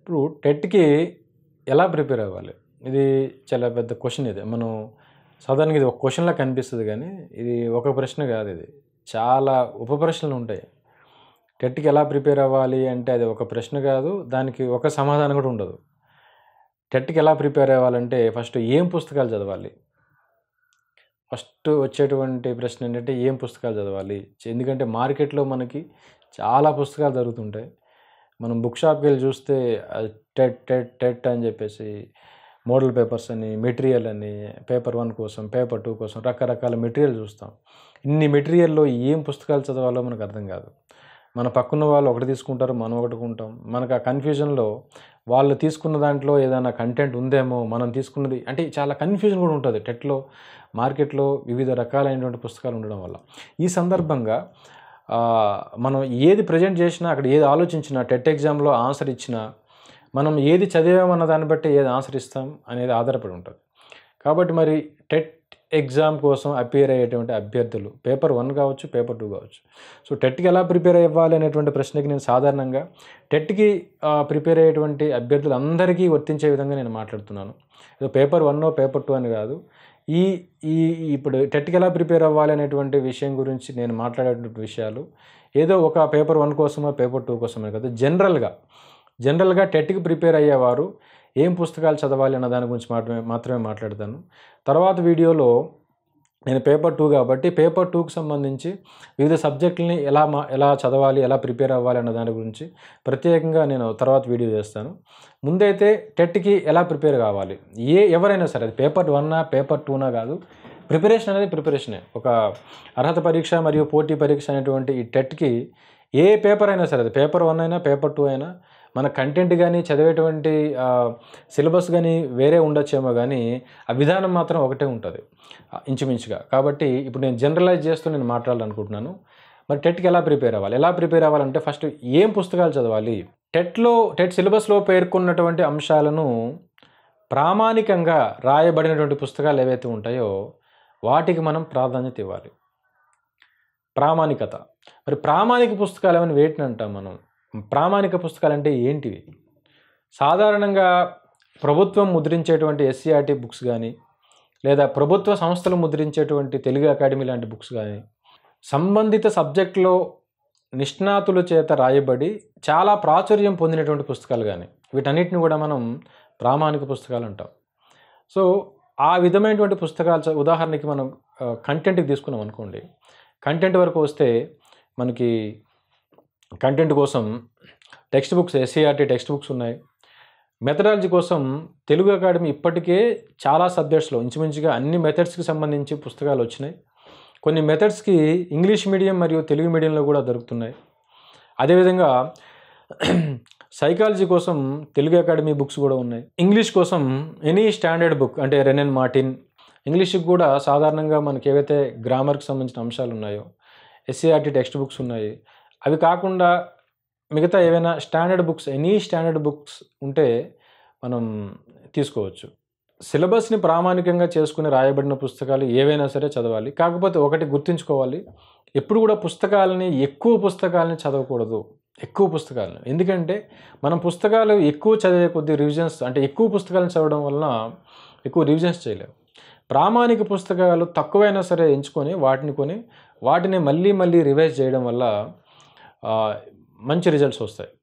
ఇప్పుడు టెట్కి ఎలా ప్రిపేర్ అవ్వాలి ఇది చాలా పెద్ద క్వశ్చన్ ఇది మనం సాధారణంగా ఇది ఒక క్వశ్చన్లా కనిపిస్తుంది కానీ ఇది ఒక ప్రశ్న కాదు ఇది చాలా ఉప ప్రశ్నలు ఉంటాయి టెట్కి ఎలా ప్రిపేర్ అవ్వాలి అంటే అది ఒక ప్రశ్న కాదు దానికి ఒక సమాధానం కూడా ఉండదు టెట్కి ఎలా ప్రిపేర్ అవ్వాలంటే ఫస్ట్ ఏం పుస్తకాలు చదవాలి ఫస్ట్ వచ్చేటువంటి ప్రశ్న ఏంటంటే ఏం పుస్తకాలు చదవాలి ఎందుకంటే మార్కెట్లో మనకి చాలా పుస్తకాలు జరుగుతుంటాయి మనం బుక్ షాప్కి వెళ్ళి చూస్తే టెట్ టెట్ టెట్ అని చెప్పేసి మోడల్ పేపర్స్ అని మెటీరియల్ అని పేపర్ వన్ కోసం పేపర్ టూ కోసం రకరకాల మెటీరియల్ చూస్తాం ఇన్ని మెటీరియల్లో ఏం పుస్తకాలు చదవాలో మనకు అర్థం కాదు మన పక్కన వాళ్ళు ఒకటి తీసుకుంటారు మనం ఒకటి ఉంటాం మనకు ఆ కన్ఫ్యూజన్లో వాళ్ళు తీసుకున్న దాంట్లో ఏదైనా కంటెంట్ ఉందేమో మనం తీసుకున్నది అంటే చాలా కన్ఫ్యూజన్ కూడా ఉంటుంది టెట్లో మార్కెట్లో వివిధ రకాలైనటువంటి పుస్తకాలు ఉండడం వల్ల ఈ సందర్భంగా మనం ఏది ప్రజెంట్ చేసినా అక్కడ ఏది ఆలోచించినా టెట్ ఎగ్జామ్లో ఆన్సర్ ఇచ్చినా మనం ఏది చదివామన్న దాన్ని బట్టి ఏది ఆన్సర్ ఇస్తాం అనేది ఆధారపడి ఉంటుంది కాబట్టి మరి టెట్ ఎగ్జామ్ కోసం అపేర్ అయ్యేటువంటి అభ్యర్థులు పేపర్ వన్ కావచ్చు పేపర్ టూ కావచ్చు సో టెట్కి ఎలా ప్రిపేర్ అవ్వాలి అనేటువంటి ప్రశ్నకి నేను సాధారణంగా టెట్కి ప్రిపేర్ అయ్యేటువంటి అభ్యర్థులందరికీ వర్తించే విధంగా నేను మాట్లాడుతున్నాను ఏదో పేపర్ వన్నో పేపర్ టూ అని కాదు ఈ ఈ ఇప్పుడు టెట్కి ఎలా ప్రిపేర్ అవ్వాలి అనేటువంటి విషయం గురించి నేను మాట్లాడేటువంటి విషయాలు ఏదో ఒక పేపర్ వన్ కోసమో పేపర్ టూ కోసమో కదా జనరల్గా జనరల్గా టెట్కి ప్రిపేర్ అయ్యేవారు ఏం పుస్తకాలు చదవాలి అన్న దాని గురించి మాత్రమే మాత్రమే మాట్లాడతాను తర్వాత వీడియోలో నేను పేపర్ టూ కాబట్టి పేపర్ టూకి సంబంధించి వివిధ సబ్జెక్టులని ఎలా మా ఎలా చదవాలి ఎలా ప్రిపేర్ అవ్వాలి అన్న దాని గురించి ప్రత్యేకంగా నేను తర్వాత వీడియో చేస్తాను ముందైతే టెట్కి ఎలా ప్రిపేర్ కావాలి ఏ ఎవరైనా సరే అది పేపర్ వన్నా పేపర్ టూనా కాదు ప్రిపరేషన్ అనేది ప్రిపరేషనే ఒక అర్హత పరీక్ష మరియు పోటీ పరీక్ష అనేటువంటి ఈ టెట్కి ఏ పేపర్ అయినా సరే అది పేపర్ వన్ అయినా పేపర్ టూ అయినా మన కంటెంట్ కానీ చదివేటువంటి సిలబస్ కానీ వేరే ఉండొచ్చేమో కానీ ఆ విధానం మాత్రం ఒకటే ఉంటుంది ఇంచుమించుగా కాబట్టి ఇప్పుడు నేను జనరలైజ్ చేస్తూ నేను మాట్లాడాలనుకుంటున్నాను మరి టెట్కి ఎలా ప్రిపేర్ అవ్వాలి ఎలా ప్రిపేర్ అవ్వాలంటే ఫస్ట్ ఏం పుస్తకాలు చదవాలి టెట్లో టెట్ సిలబస్లో పేర్కొన్నటువంటి అంశాలను ప్రామాణికంగా రాయబడినటువంటి పుస్తకాలు ఏవైతే ఉంటాయో వాటికి మనం ప్రాధాన్యత ఇవ్వాలి ప్రామాణికత మరి ప్రామాణిక పుస్తకాలు ఏమైనా వేటిని అంటాం మనం ప్రామాణిక పుస్తకాలు అంటే ఏంటివి సాధారణంగా ప్రభుత్వం ముద్రించేటువంటి ఎస్సీఆర్టీ బుక్స్ కానీ లేదా ప్రభుత్వ సంస్థలు ముద్రించేటువంటి తెలుగు అకాడమీ లాంటి బుక్స్ కానీ సంబంధిత సబ్జెక్టులో నిష్ణాతుల చేత రాయబడి చాలా ప్రాచుర్యం పొందినటువంటి పుస్తకాలు కానీ వీటన్నిటిని కూడా మనం ప్రామాణిక పుస్తకాలు అంటాం సో ఆ విధమైనటువంటి పుస్తకాలు ఉదాహరణకి మనం కంటెంట్కి తీసుకున్నాం అనుకోండి కంటెంట్ వరకు వస్తే మనకి కంటెంట్ కోసం text books SCERT text books ఉన్నాయి మెథడాలజీ కోసం తెలుగు అకాడమీ ఇప్పటికే చాలా సబ్జెక్ట్స్లో ఇంచుమించుగా అన్ని మెథడ్స్కి సంబంధించి పుస్తకాలు వచ్చినాయి కొన్ని మెథడ్స్కి ఇంగ్లీష్ మీడియం మరియు తెలుగు మీడియంలో కూడా దొరుకుతున్నాయి అదేవిధంగా సైకాలజీ కోసం తెలుగు అకాడమీ బుక్స్ కూడా ఉన్నాయి ఇంగ్లీష్ కోసం ఎనీ స్టాండర్డ్ బుక్ అంటే రెనెన్ మార్టిన్ ఇంగ్లీష్కి కూడా సాధారణంగా మనకి ఏవైతే గ్రామర్కి సంబంధించిన అంశాలు ఉన్నాయో ఎస్సీఆర్టీ టెక్స్ట్ బుక్స్ ఉన్నాయి అవి కాకుండా మిగతా ఏవైనా standard books any standard books ఉంటే మనం తీసుకోవచ్చు సిలబస్ని ప్రామాణికంగా చేసుకుని రాయబడిన పుస్తకాలు ఏవైనా సరే చదవాలి కాకపోతే ఒకటి గుర్తుంచుకోవాలి ఎప్పుడు కూడా పుస్తకాలని ఎక్కువ పుస్తకాలని చదవకూడదు ఎక్కువ పుస్తకాలను ఎందుకంటే మనం పుస్తకాలు ఎక్కువ చదివే కొద్ది రివిజన్స్ అంటే ఎక్కువ పుస్తకాలను చదవడం వలన ఎక్కువ రివిజన్స్ చేయలేము ప్రామాణిక పుస్తకాలు తక్కువైనా సరే ఎంచుకొని వాటిని కొని వాటిని మళ్ళీ మళ్ళీ రివైజ్ చేయడం వల్ల मंच रिजल्ट वस्ताई